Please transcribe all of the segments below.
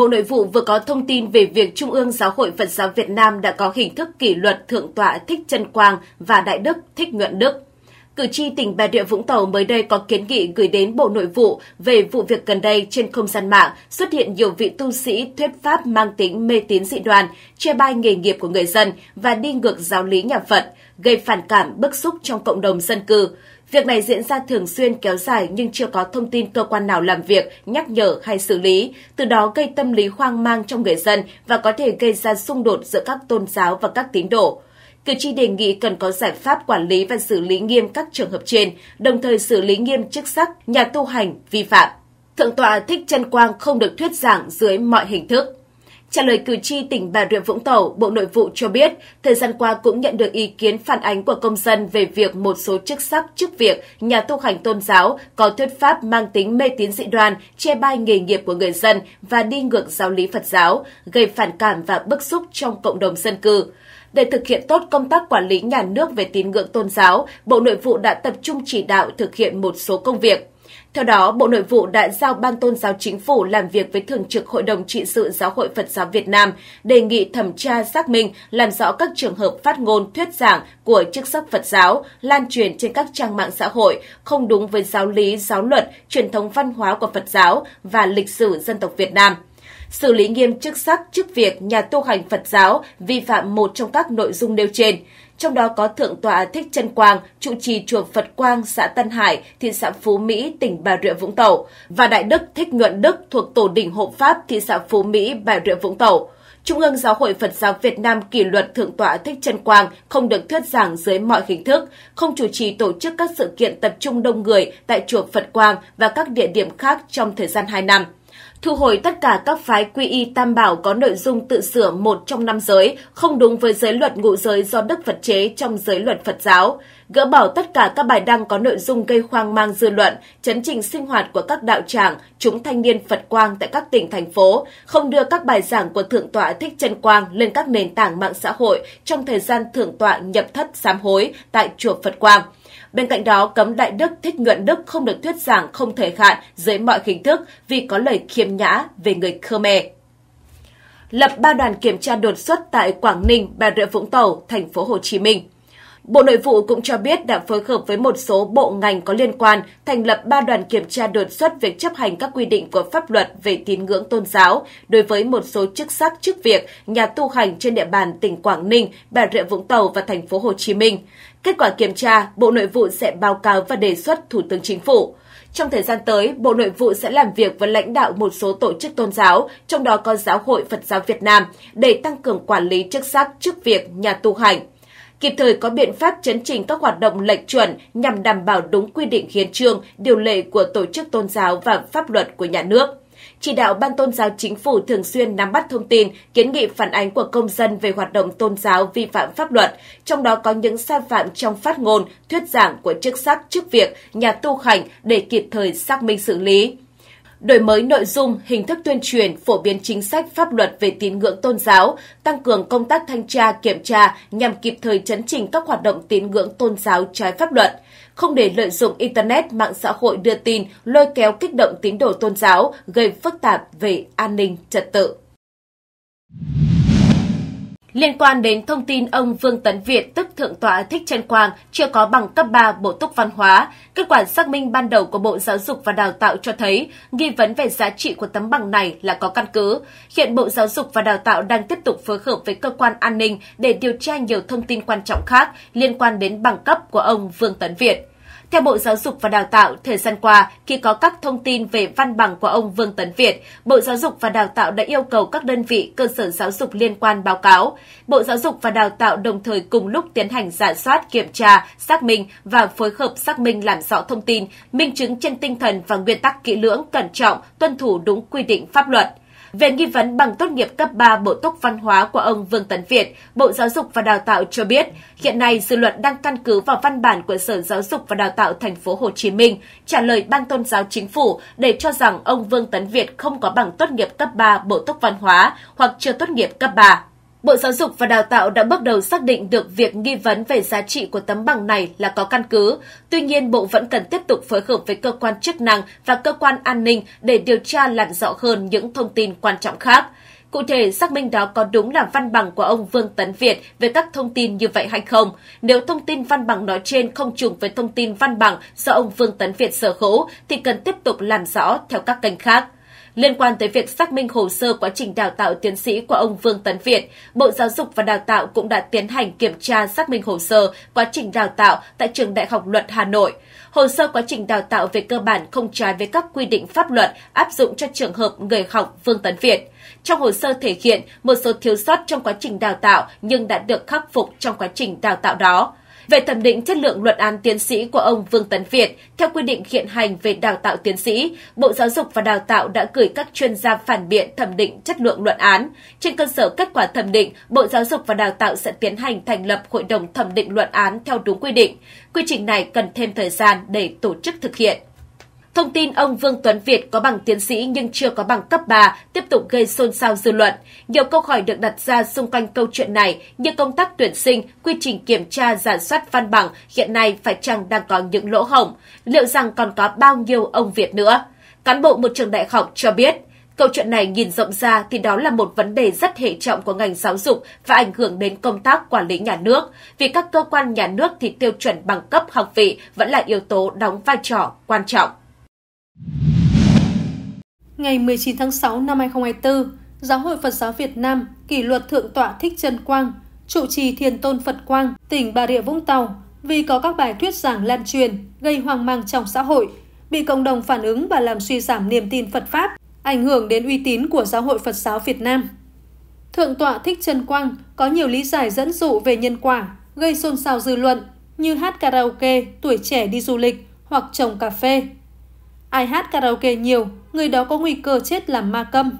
Bộ Nội vụ vừa có thông tin về việc Trung ương Giáo hội Phật giáo Việt Nam đã có hình thức kỷ luật Thượng tọa Thích Trân Quang và Đại Đức Thích Nhuận Đức. Cử tri tỉnh Bà Rịa Vũng Tàu mới đây có kiến nghị gửi đến Bộ Nội vụ về vụ việc gần đây trên không gian mạng xuất hiện nhiều vị tu sĩ thuyết pháp mang tính mê tín dị đoan, che bai nghề nghiệp của người dân và đi ngược giáo lý nhà Phật, gây phản cảm bức xúc trong cộng đồng dân cư, Việc này diễn ra thường xuyên kéo dài nhưng chưa có thông tin cơ quan nào làm việc, nhắc nhở hay xử lý, từ đó gây tâm lý hoang mang trong người dân và có thể gây ra xung đột giữa các tôn giáo và các tín đồ. Cử tri đề nghị cần có giải pháp quản lý và xử lý nghiêm các trường hợp trên, đồng thời xử lý nghiêm chức sắc, nhà tu hành vi phạm. Thượng tọa Thích Trân Quang không được thuyết giảng dưới mọi hình thức. Trả lời cử tri tỉnh Bà Rịa Vũng Tàu, Bộ Nội vụ cho biết, thời gian qua cũng nhận được ý kiến phản ánh của công dân về việc một số chức sắc, chức việc, nhà tu hành tôn giáo có thuyết pháp mang tính mê tín dị đoan, che bai nghề nghiệp của người dân và đi ngược giáo lý Phật giáo, gây phản cảm và bức xúc trong cộng đồng dân cư. Để thực hiện tốt công tác quản lý nhà nước về tín ngưỡng tôn giáo, Bộ Nội vụ đã tập trung chỉ đạo thực hiện một số công việc. Theo đó, Bộ Nội vụ đã giao Ban Tôn giáo Chính phủ làm việc với Thường trực Hội đồng Trị sự Giáo hội Phật giáo Việt Nam, đề nghị thẩm tra xác minh, làm rõ các trường hợp phát ngôn, thuyết giảng của chức sắc Phật giáo, lan truyền trên các trang mạng xã hội, không đúng với giáo lý, giáo luật, truyền thống văn hóa của Phật giáo và lịch sử dân tộc Việt Nam xử lý nghiêm chức sắc, chức việc nhà tu hành Phật giáo vi phạm một trong các nội dung nêu trên. Trong đó có Thượng tọa Thích Trân Quang, trụ trì chùa Phật Quang, xã Tân Hải, thị xã Phú Mỹ, tỉnh Bà Rịa Vũng Tàu, và Đại Đức Thích Nhuận Đức thuộc Tổ đỉnh Hộ Pháp, thị xã Phú Mỹ, Bà Rịa Vũng Tàu. Trung ương Giáo hội Phật giáo Việt Nam kỷ luật Thượng tọa Thích Trân Quang không được thuyết giảng dưới mọi hình thức, không chủ trì tổ chức các sự kiện tập trung đông người tại chùa Phật Quang và các địa điểm khác trong thời gian 2 năm. Thu hồi tất cả các phái quy y tam bảo có nội dung tự sửa một trong năm giới, không đúng với giới luật ngũ giới do Đức Phật chế trong giới luật Phật giáo. Gỡ bỏ tất cả các bài đăng có nội dung gây hoang mang dư luận, chấn trình sinh hoạt của các đạo tràng, chúng thanh niên Phật Quang tại các tỉnh, thành phố, không đưa các bài giảng của Thượng tọa Thích Trân Quang lên các nền tảng mạng xã hội trong thời gian Thượng tọa nhập thất sám hối tại Chùa Phật Quang. Bên cạnh đó, cấm Đại Đức Thích nguyện Đức không được thuyết giảng không thể hạn dưới mọi hình thức vì có lời khiêm nhã về người Khmer lập ba đoàn kiểm tra đột xuất tại Quảng Ninh, Bà Rịa Vũng Tàu, thành phố Hồ Chí Minh. Bộ Nội vụ cũng cho biết đã phối hợp với một số bộ ngành có liên quan thành lập ba đoàn kiểm tra đột xuất việc chấp hành các quy định của pháp luật về tín ngưỡng tôn giáo đối với một số chức sắc chức việc, nhà tu hành trên địa bàn tỉnh Quảng Ninh, Bà Rịa Vũng Tàu và thành phố Hồ Chí Minh. Kết quả kiểm tra, Bộ Nội vụ sẽ báo cáo và đề xuất Thủ tướng Chính phủ. Trong thời gian tới, Bộ Nội vụ sẽ làm việc với lãnh đạo một số tổ chức tôn giáo, trong đó có Giáo hội Phật giáo Việt Nam, để tăng cường quản lý chức sắc, chức việc, nhà tu hành kịp thời có biện pháp chấn chỉnh các hoạt động lệch chuẩn nhằm đảm bảo đúng quy định hiến trương, điều lệ của tổ chức tôn giáo và pháp luật của nhà nước chỉ đạo Ban Tôn giáo Chính phủ thường xuyên nắm bắt thông tin, kiến nghị phản ánh của công dân về hoạt động tôn giáo vi phạm pháp luật, trong đó có những sai phạm trong phát ngôn, thuyết giảng của chức sắc, chức việc, nhà tu hành để kịp thời xác minh xử lý đổi mới nội dung, hình thức tuyên truyền, phổ biến chính sách pháp luật về tín ngưỡng tôn giáo, tăng cường công tác thanh tra, kiểm tra nhằm kịp thời chấn chỉnh các hoạt động tín ngưỡng tôn giáo trái pháp luật, không để lợi dụng internet, mạng xã hội đưa tin, lôi kéo kích động tín đồ tôn giáo, gây phức tạp về an ninh trật tự. Liên quan đến thông tin ông Vương Tấn Việt tức Thượng tọa Thích Trân Quang chưa có bằng cấp 3 bộ túc văn hóa, kết quả xác minh ban đầu của Bộ Giáo dục và Đào tạo cho thấy nghi vấn về giá trị của tấm bằng này là có căn cứ. Hiện Bộ Giáo dục và Đào tạo đang tiếp tục phối hợp với cơ quan an ninh để điều tra nhiều thông tin quan trọng khác liên quan đến bằng cấp của ông Vương Tấn Việt. Theo Bộ Giáo dục và Đào tạo, thời gian qua, khi có các thông tin về văn bằng của ông Vương Tấn Việt, Bộ Giáo dục và Đào tạo đã yêu cầu các đơn vị cơ sở giáo dục liên quan báo cáo. Bộ Giáo dục và Đào tạo đồng thời cùng lúc tiến hành giả soát, kiểm tra, xác minh và phối hợp xác minh làm rõ thông tin, minh chứng trên tinh thần và nguyên tắc kỹ lưỡng, cẩn trọng, tuân thủ đúng quy định pháp luật. Về nghi vấn bằng tốt nghiệp cấp 3 Bộ Túc Văn hóa của ông Vương Tấn Việt, Bộ Giáo dục và Đào tạo cho biết, hiện nay dư luận đang căn cứ vào văn bản của Sở Giáo dục và Đào tạo thành phố Hồ Chí Minh trả lời Ban Tôn giáo Chính phủ để cho rằng ông Vương Tấn Việt không có bằng tốt nghiệp cấp 3 Bộ Túc Văn hóa hoặc chưa tốt nghiệp cấp 3. Bộ Giáo dục và Đào tạo đã bước đầu xác định được việc nghi vấn về giá trị của tấm bằng này là có căn cứ. Tuy nhiên, Bộ vẫn cần tiếp tục phối hợp với cơ quan chức năng và cơ quan an ninh để điều tra làm rõ hơn những thông tin quan trọng khác. Cụ thể, xác minh đó có đúng là văn bằng của ông Vương Tấn Việt về các thông tin như vậy hay không? Nếu thông tin văn bằng nói trên không trùng với thông tin văn bằng do ông Vương Tấn Việt sở hữu, thì cần tiếp tục làm rõ theo các kênh khác. Liên quan tới việc xác minh hồ sơ quá trình đào tạo tiến sĩ của ông Vương Tấn Việt, Bộ Giáo dục và Đào tạo cũng đã tiến hành kiểm tra xác minh hồ sơ quá trình đào tạo tại Trường Đại học Luật Hà Nội. Hồ sơ quá trình đào tạo về cơ bản không trái với các quy định pháp luật áp dụng cho trường hợp người học Vương Tấn Việt. Trong hồ sơ thể hiện một số thiếu sót trong quá trình đào tạo nhưng đã được khắc phục trong quá trình đào tạo đó về thẩm định chất lượng luận án tiến sĩ của ông Vương Tấn Việt theo quy định hiện hành về đào tạo tiến sĩ, Bộ Giáo dục và Đào tạo đã gửi các chuyên gia phản biện thẩm định chất lượng luận án. Trên cơ sở kết quả thẩm định, Bộ Giáo dục và Đào tạo sẽ tiến hành thành lập hội đồng thẩm định luận án theo đúng quy định. Quy trình này cần thêm thời gian để tổ chức thực hiện. Thông tin ông Vương Tuấn Việt có bằng tiến sĩ nhưng chưa có bằng cấp 3 tiếp tục gây xôn xao dư luận. Nhiều câu hỏi được đặt ra xung quanh câu chuyện này như công tác tuyển sinh, quy trình kiểm tra giả soát văn bằng hiện nay phải chăng đang có những lỗ hổng? Liệu rằng còn có bao nhiêu ông Việt nữa? Cán bộ một trường đại học cho biết, Câu chuyện này nhìn rộng ra thì đó là một vấn đề rất hệ trọng của ngành giáo dục và ảnh hưởng đến công tác quản lý nhà nước, vì các cơ quan nhà nước thì tiêu chuẩn bằng cấp học vị vẫn là yếu tố đóng vai trò quan trọng ngày 19 tháng 6 năm 2024, Giáo hội Phật giáo Việt Nam kỷ luật Thượng tọa Thích Trân Quang, trụ trì Thiền Tôn Phật Quang, tỉnh Bà Rịa Vũng Tàu vì có các bài thuyết giảng lan truyền, gây hoang mang trong xã hội, bị cộng đồng phản ứng và làm suy giảm niềm tin Phật Pháp, ảnh hưởng đến uy tín của Giáo hội Phật giáo Việt Nam. Thượng tọa Thích Trân Quang có nhiều lý giải dẫn dụ về nhân quả, gây xôn xao dư luận như hát karaoke, tuổi trẻ đi du lịch hoặc trồng cà phê, Ai hát karaoke nhiều, người đó có nguy cơ chết làm ma câm.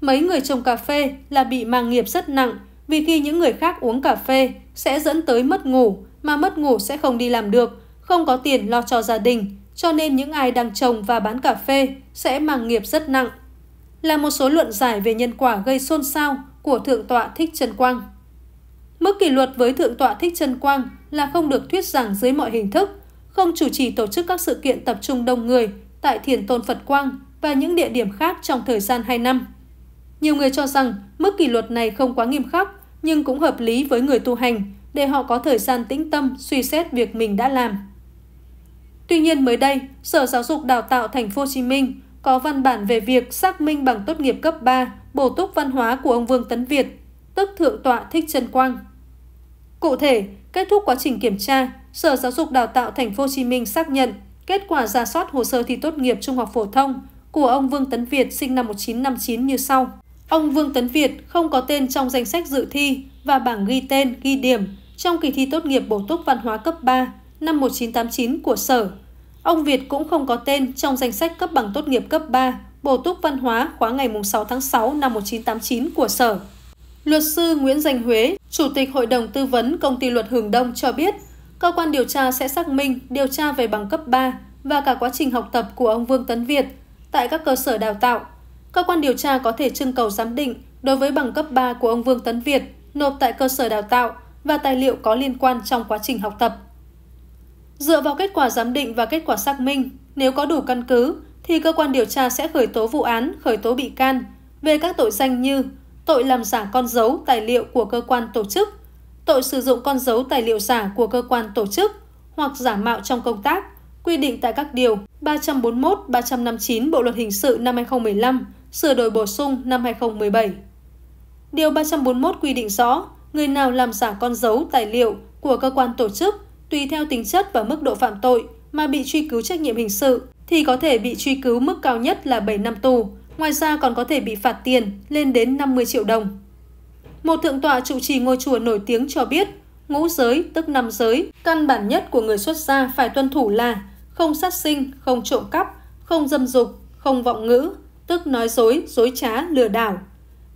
Mấy người trồng cà phê là bị mang nghiệp rất nặng vì khi những người khác uống cà phê sẽ dẫn tới mất ngủ, mà mất ngủ sẽ không đi làm được, không có tiền lo cho gia đình, cho nên những ai đang trồng và bán cà phê sẽ mang nghiệp rất nặng. Là một số luận giải về nhân quả gây xôn xao của Thượng tọa Thích Trần Quang. Mức kỷ luật với Thượng tọa Thích Trần Quang là không được thuyết giảng dưới mọi hình thức, không chủ trì tổ chức các sự kiện tập trung đông người tại Thiền Tôn Phật Quang và những địa điểm khác trong thời gian 2 năm. Nhiều người cho rằng mức kỷ luật này không quá nghiêm khắc, nhưng cũng hợp lý với người tu hành để họ có thời gian tĩnh tâm suy xét việc mình đã làm. Tuy nhiên mới đây, Sở Giáo dục Đào tạo Thành phố Hồ Chí Minh có văn bản về việc xác minh bằng tốt nghiệp cấp 3 bổ túc văn hóa của ông Vương Tấn Việt, tức Thượng tọa Thích Trân Quang. Cụ thể, kết thúc quá trình kiểm tra, Sở Giáo dục Đào tạo Thành phố Hồ Chí Minh xác nhận Kết quả giả soát hồ sơ thi tốt nghiệp trung học phổ thông của ông Vương Tấn Việt sinh năm 1959 như sau. Ông Vương Tấn Việt không có tên trong danh sách dự thi và bảng ghi tên, ghi điểm trong kỳ thi tốt nghiệp bổ túc văn hóa cấp 3 năm 1989 của Sở. Ông Việt cũng không có tên trong danh sách cấp bằng tốt nghiệp cấp 3 bổ túc văn hóa khóa ngày 6 tháng 6 năm 1989 của Sở. Luật sư Nguyễn Danh Huế, Chủ tịch Hội đồng Tư vấn Công ty Luật Hường Đông cho biết, Cơ quan điều tra sẽ xác minh điều tra về bằng cấp 3 và cả quá trình học tập của ông Vương Tấn Việt tại các cơ sở đào tạo. Cơ quan điều tra có thể trưng cầu giám định đối với bằng cấp 3 của ông Vương Tấn Việt nộp tại cơ sở đào tạo và tài liệu có liên quan trong quá trình học tập. Dựa vào kết quả giám định và kết quả xác minh, nếu có đủ căn cứ thì cơ quan điều tra sẽ khởi tố vụ án, khởi tố bị can về các tội danh như tội làm giả con dấu tài liệu của cơ quan tổ chức, tội sử dụng con dấu tài liệu giả của cơ quan tổ chức hoặc giả mạo trong công tác, quy định tại các điều 341, 359 Bộ luật hình sự năm 2015, sửa đổi bổ sung năm 2017. Điều 341 quy định rõ, người nào làm giả con dấu tài liệu của cơ quan tổ chức tùy theo tính chất và mức độ phạm tội mà bị truy cứu trách nhiệm hình sự thì có thể bị truy cứu mức cao nhất là 7 năm tù, ngoài ra còn có thể bị phạt tiền lên đến 50 triệu đồng. Một thượng tọa trụ trì ngôi chùa nổi tiếng cho biết, ngũ giới tức năm giới, căn bản nhất của người xuất gia phải tuân thủ là không sát sinh, không trộm cắp, không dâm dục, không vọng ngữ, tức nói dối, dối trá, lừa đảo,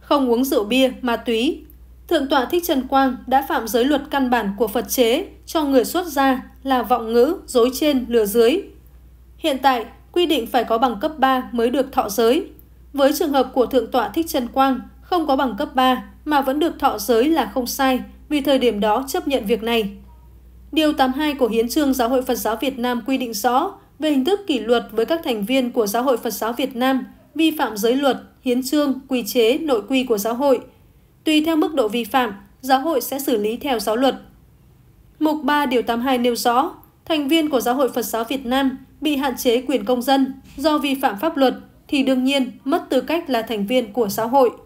không uống rượu bia, ma túy. Thượng tọa Thích Trần Quang đã phạm giới luật căn bản của Phật chế cho người xuất gia là vọng ngữ, dối trên, lừa dưới. Hiện tại, quy định phải có bằng cấp 3 mới được thọ giới. Với trường hợp của Thượng tọa Thích Trần Quang không có bằng cấp 3, mà vẫn được thọ giới là không sai vì thời điểm đó chấp nhận việc này. Điều 82 của Hiến trương Giáo hội Phật giáo Việt Nam quy định rõ về hình thức kỷ luật với các thành viên của Giáo hội Phật giáo Việt Nam vi phạm giới luật, hiến trương, quy chế, nội quy của giáo hội. Tùy theo mức độ vi phạm, giáo hội sẽ xử lý theo giáo luật. Mục 3 điều 82 nêu rõ, thành viên của Giáo hội Phật giáo Việt Nam bị hạn chế quyền công dân do vi phạm pháp luật thì đương nhiên mất tư cách là thành viên của giáo hội.